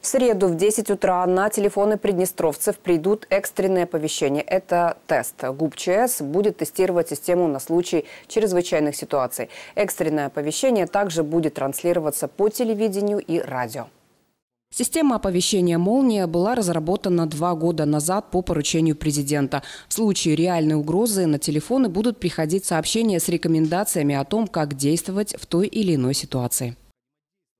В среду в 10 утра на телефоны приднестровцев придут экстренные оповещения. Это тест. ГУП ЧС будет тестировать систему на случай чрезвычайных ситуаций. Экстренное оповещение также будет транслироваться по телевидению и радио. Система оповещения «Молния» была разработана два года назад по поручению президента. В случае реальной угрозы на телефоны будут приходить сообщения с рекомендациями о том, как действовать в той или иной ситуации.